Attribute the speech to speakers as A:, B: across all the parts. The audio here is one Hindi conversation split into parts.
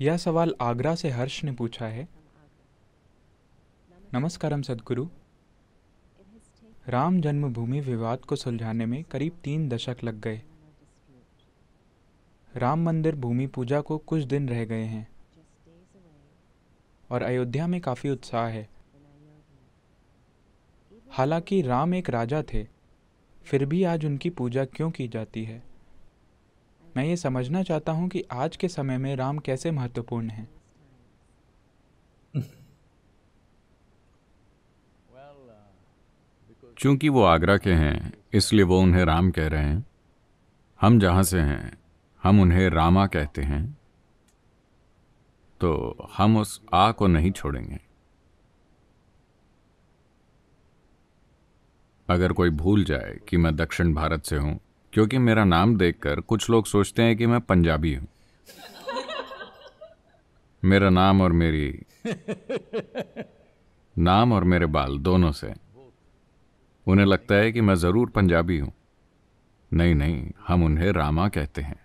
A: यह सवाल आगरा से हर्ष ने पूछा है नमस्कारम सदगुरु राम जन्मभूमि विवाद को सुलझाने में करीब तीन दशक लग गए राम मंदिर भूमि पूजा को कुछ दिन रह गए हैं और अयोध्या में काफ़ी उत्साह है हालांकि राम एक राजा थे फिर भी आज उनकी पूजा क्यों की जाती है मैं ये समझना चाहता हूँ कि आज के समय में राम कैसे महत्वपूर्ण हैं चूंकि वो आगरा के हैं इसलिए वो उन्हें राम कह रहे हैं हम जहाँ से हैं हम उन्हें रामा कहते हैं तो हम उस आ को नहीं छोड़ेंगे अगर कोई भूल जाए कि मैं दक्षिण भारत से हूँ क्योंकि मेरा नाम देखकर कुछ लोग सोचते हैं कि मैं पंजाबी हूं मेरा नाम और मेरी नाम और मेरे बाल दोनों से उन्हें लगता है कि मैं ज़रूर पंजाबी हूं नहीं नहीं हम उन्हें रामा कहते हैं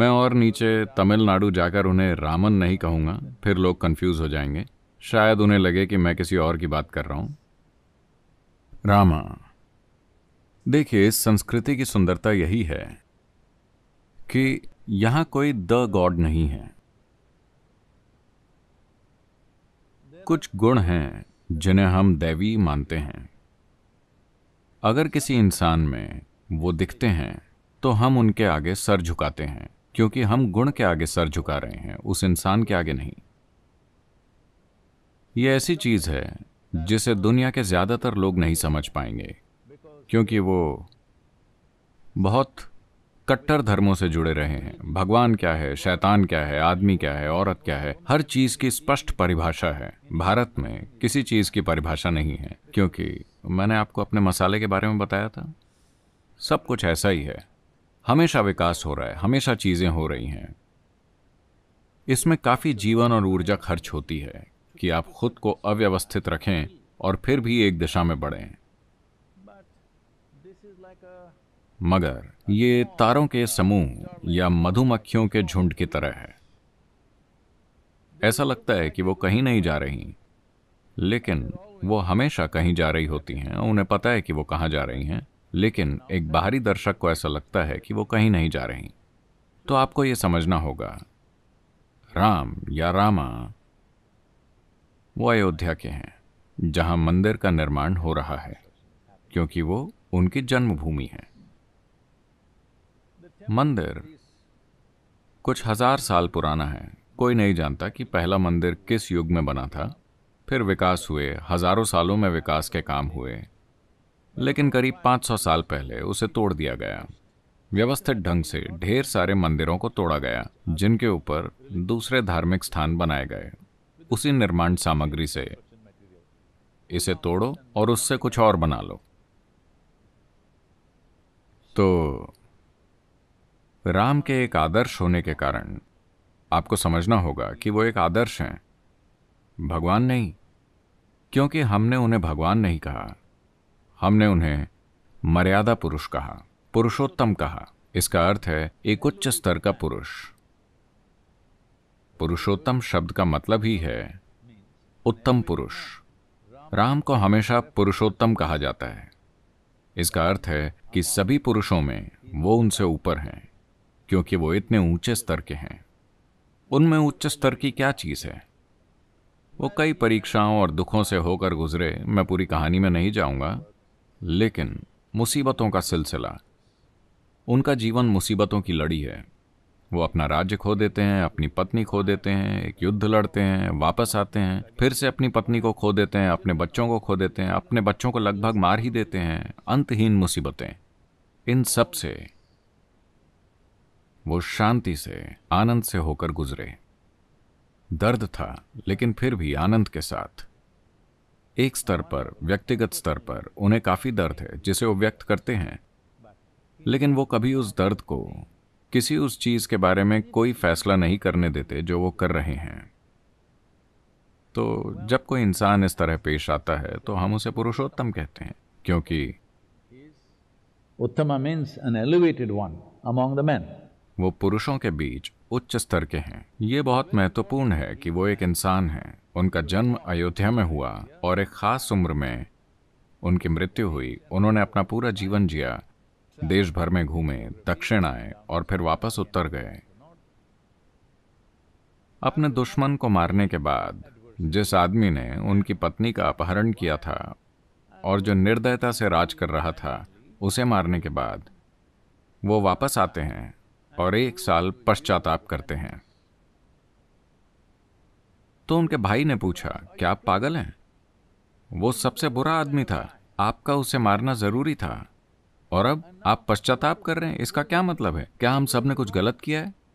A: मैं और नीचे तमिलनाडु जाकर उन्हें रामन नहीं कहूंगा फिर लोग कंफ्यूज हो जाएंगे शायद उन्हें लगे कि मैं किसी और की बात कर रहा हूं रामा देखिए संस्कृति की सुंदरता यही है कि यहां कोई द गॉड नहीं है कुछ गुण हैं जिन्हें हम दैवी मानते हैं अगर किसी इंसान में वो दिखते हैं तो हम उनके आगे सर झुकाते हैं क्योंकि हम गुण के आगे सर झुका रहे हैं उस इंसान के आगे नहीं ये ऐसी चीज है जिसे दुनिया के ज्यादातर लोग नहीं समझ पाएंगे क्योंकि वो बहुत कट्टर धर्मों से जुड़े रहे हैं भगवान क्या है शैतान क्या है आदमी क्या है औरत क्या है हर चीज की स्पष्ट परिभाषा है भारत में किसी चीज की परिभाषा नहीं है क्योंकि मैंने आपको अपने मसाले के बारे में बताया था सब कुछ ऐसा ही है हमेशा विकास हो रहा है हमेशा चीजें हो रही हैं इसमें काफी जीवन और ऊर्जा खर्च होती है कि आप खुद को अव्यवस्थित रखें और फिर भी एक दिशा में बढ़ें मगर ये तारों के समूह या मधुमक्खियों के झुंड की तरह है ऐसा लगता है कि वो कहीं नहीं जा रही लेकिन वो हमेशा कहीं जा रही होती हैं उन्हें पता है कि वो कहाँ जा रही हैं लेकिन एक बाहरी दर्शक को ऐसा लगता है कि वो कहीं नहीं जा रही तो आपको ये समझना होगा राम या रामा वो अयोध्या के हैं जहां मंदिर का निर्माण हो रहा है क्योंकि वो उनकी जन्मभूमि है मंदिर कुछ हजार साल पुराना है कोई नहीं जानता कि पहला मंदिर किस युग में बना था फिर विकास हुए हजारों सालों में विकास के काम हुए लेकिन करीब 500 साल पहले उसे तोड़ दिया गया व्यवस्थित ढंग से ढेर सारे मंदिरों को तोड़ा गया जिनके ऊपर दूसरे धार्मिक स्थान बनाए गए उसी निर्माण सामग्री से इसे तोड़ो और उससे कुछ और बना लो तो राम के एक आदर्श होने के कारण आपको समझना होगा कि वो एक आदर्श हैं भगवान नहीं क्योंकि हमने उन्हें भगवान नहीं कहा हमने उन्हें मर्यादा पुरुष कहा पुरुषोत्तम कहा इसका अर्थ है एक उच्च स्तर का पुरुष पुरुषोत्तम शब्द का मतलब ही है उत्तम पुरुष राम को हमेशा पुरुषोत्तम कहा जाता है इसका अर्थ है कि सभी पुरुषों में वो उनसे ऊपर हैं क्योंकि वो इतने ऊंचे स्तर के हैं उनमें उच्च स्तर की क्या चीज़ है वो कई परीक्षाओं और दुखों से होकर गुजरे मैं पूरी कहानी में नहीं जाऊंगा लेकिन मुसीबतों का सिलसिला उनका जीवन मुसीबतों की लड़ी है वो अपना राज्य खो देते हैं अपनी पत्नी खो देते हैं एक युद्ध लड़ते हैं वापस आते हैं फिर से अपनी पत्नी को खो देते हैं अपने बच्चों को खो देते हैं अपने बच्चों को लगभग मार ही देते हैं अंतहीन मुसीबतें इन सब से वो शांति से आनंद से होकर गुजरे दर्द था लेकिन फिर भी आनंद के साथ एक स्तर पर व्यक्तिगत स्तर पर उन्हें काफी दर्द है जिसे वो व्यक्त करते हैं लेकिन वो कभी उस दर्द को किसी उस चीज के बारे में कोई फैसला नहीं करने देते जो वो कर रहे हैं तो जब कोई इंसान इस तरह पेश आता है तो हम उसे पुरुषोत्तम कहते हैं क्योंकि उत्तम means an elevated one among the man वो पुरुषों के बीच उच्च स्तर के हैं ये बहुत महत्वपूर्ण है कि वो एक इंसान हैं उनका जन्म अयोध्या में हुआ और एक खास उम्र में उनकी मृत्यु हुई उन्होंने अपना पूरा जीवन जिया देश भर में घूमे दक्षिण आए और फिर वापस उत्तर गए अपने दुश्मन को मारने के बाद जिस आदमी ने उनकी पत्नी का अपहरण किया था और जो निर्दयता से राज कर रहा था उसे मारने के बाद वो वापस आते हैं और एक साल पश्चाताप करते हैं तो उनके भाई ने पूछा क्या आप पागल हैं वो सबसे बुरा आदमी था आपका उसे मारना जरूरी था और अब आप पश्चाताप कर रहे हैं इसका क्या मतलब है क्या हम सब ने कुछ गलत किया है